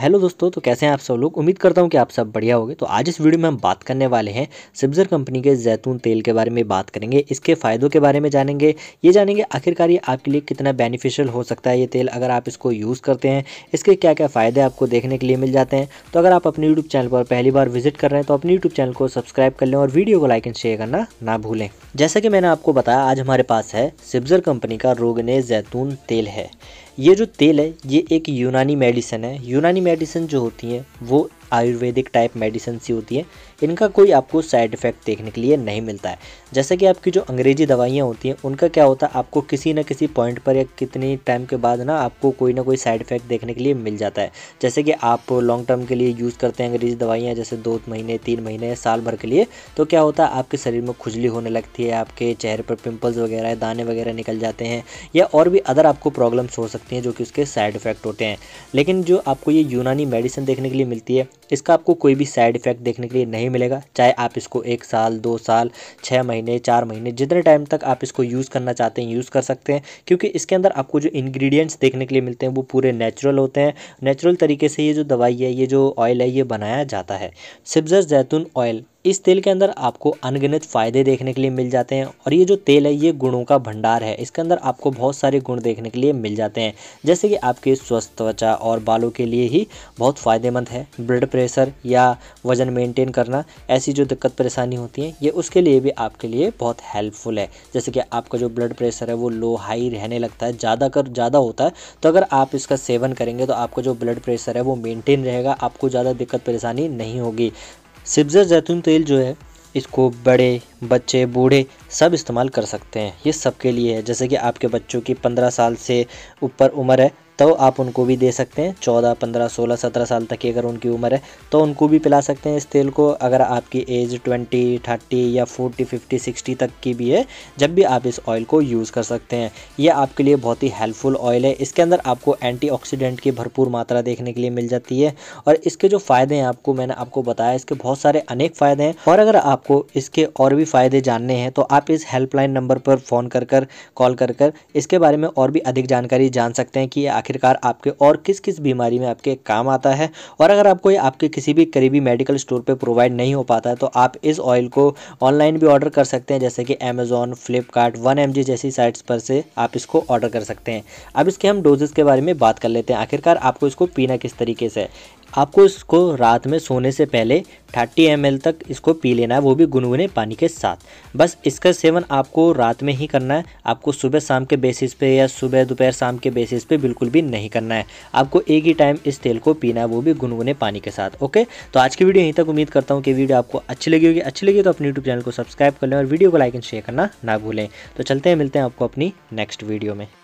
hello दोस्तों तो कैसे हैं आप सब लोग उम्मीद करता हूं कि आप सब बढ़िया होगे तो आज इस वीडियो में हम बात करने वाले हैं सिब्जर कंपनी के जैतून तेल के बारे में बात करेंगे इसके फ़ायदों के बारे में जानेंगे ये जानेंगे आखिरकार ये आपके लिए कितना बेनिफिशियल हो सकता है ये तेल अगर आप इसको यूज़ करते हैं इसके क्या क्या फ़ायदे आपको देखने के लिए मिल जाते हैं तो अगर आप अपने यूट्यूब चैनल पर पहली बार विजिट कर रहे हैं तो अपने यूट्यूब चैनल को सब्सक्राइब कर लें और वीडियो को लाइक एंड शेयर करना ना भूलें जैसा कि मैंने आपको बताया आज हमारे पास है सिब्जर कंपनी का रोगने जैतून तेल है ये जो तेल है ये एक यूनानी मेडिसिन है यूनानी मेडिसिन जो होती है वो आयुर्वेदिक टाइप मेडिसिन सी होती हैं इनका कोई आपको साइड इफ़ेक्ट देखने के लिए नहीं मिलता है जैसे कि आपकी जो अंग्रेजी दवाइयाँ होती हैं उनका क्या होता है आपको किसी न किसी पॉइंट पर या कितने टाइम के बाद ना आपको कोई ना कोई साइड इफ़ेक्ट देखने के लिए मिल जाता है जैसे कि आप लॉन्ग टर्म के लिए यूज़ करते हैं अंग्रेजी दवाइयाँ जैसे दो महीने तीन महीने या साल भर के लिए तो क्या होता है आपके शरीर में खुजली होने लगती है आपके चेहरे पर पिम्पल्स वगैरह दाने वगैरह निकल जाते हैं या और भी अदर आपको प्रॉब्लम्स हो सकती हैं जो कि उसके साइड इफ़ेक्ट होते हैं लेकिन जो आपको ये यूनानी मेडिसिन देखने के लिए मिलती है इसका आपको कोई भी साइड इफेक्ट देखने के लिए नहीं मिलेगा चाहे आप इसको एक साल दो साल छः महीने चार महीने जितने टाइम तक आप इसको यूज़ करना चाहते हैं यूज़ कर सकते हैं क्योंकि इसके अंदर आपको जो इन्ग्रीडियंट्स देखने के लिए मिलते हैं वो पूरे नेचुरल होते हैं नेचुरल तरीके से ये जो दवाई है ये जो ऑयल है ये बनाया जाता है सिब्जर जैतून ऑयल इस तेल के अंदर आपको अनगिनत फ़ायदे देखने के लिए मिल जाते हैं और ये जो तेल है ये गुणों का भंडार है इसके अंदर आपको बहुत सारे गुण देखने के लिए मिल जाते हैं जैसे कि आपके स्वस्थ त्वचा और बालों के लिए ही बहुत फ़ायदेमंद है ब्लड प्रेशर या वज़न मेंटेन करना ऐसी जो दिक्कत परेशानी होती है ये उसके लिए भी आपके लिए बहुत हेल्पफुल है जैसे कि आपका जो ब्लड प्रेशर है वो लो हाई रहने लगता है ज़्यादा कर ज़्यादा होता है तो अगर आप इसका सेवन करेंगे तो आपका जो ब्लड प्रेशर है वो मेनटेन रहेगा आपको ज़्यादा दिक्कत परेशानी नहीं होगी सिब्ज़ा जैतून तेल जो है इसको बड़े बच्चे बूढ़े सब इस्तेमाल कर सकते हैं ये सबके लिए है जैसे कि आपके बच्चों की पंद्रह साल से ऊपर उम्र है तो आप उनको भी दे सकते हैं चौदह पंद्रह सोलह सत्रह साल तक की अगर उनकी उम्र है तो उनको भी पिला सकते हैं इस तेल को अगर आपकी एज ट्वेंटी थर्टी या फोर्टी फिफ्टी सिक्सटी तक की भी है जब भी आप इस ऑयल को यूज़ कर सकते हैं यह आपके लिए बहुत ही हेल्पफुल ऑयल है इसके अंदर आपको एंटी की भरपूर मात्रा देखने के लिए मिल जाती है और इसके जो फ़ायदे हैं आपको मैंने आपको बताया इसके बहुत सारे अनेक फ़ायदे हैं और अगर आपको इसके और भी फ़ायदे जानने हैं तो आप इस हेल्पलाइन नंबर पर फ़ोन कर कर कॉल कर कर इसके बारे में और भी अधिक जानकारी जान सकते हैं कि आखिर आखिरकार आपके और किस किस बीमारी में आपके काम आता है और अगर आपको ये आपके किसी भी करीबी मेडिकल स्टोर पर प्रोवाइड नहीं हो पाता है तो आप इस ऑयल को ऑनलाइन भी ऑर्डर कर सकते हैं जैसे कि अमेज़ॉन फ्लिपकार्ट वन एम जैसी साइट्स पर से आप इसको ऑर्डर कर सकते हैं अब इसके हम डोजेज़ के बारे में बात कर लेते हैं आखिरकार आपको इसको पीना किस तरीके से आपको इसको रात में सोने से पहले 30 एम तक इसको पी लेना है वो भी गुनगुने पानी के साथ बस इसका सेवन आपको रात में ही करना है आपको सुबह शाम के बेसिस पे या सुबह दोपहर शाम के बेसिस पे बिल्कुल भी नहीं करना है आपको एक ही टाइम इस तेल को पीना है वो भी गुनगुने पानी के साथ ओके तो आज की वीडियो यहीं तक उम्मीद करता हूँ कि वीडियो आपको अच्छी लगी होगी अच्छी लगी तो अपने यूट्यूब चैनल को सब्सक्राइब कर लें और वीडियो को लाइक एंड शेयर करना ना भूलें तो चलते हैं मिलते हैं आपको अपनी नेक्स्ट वीडियो में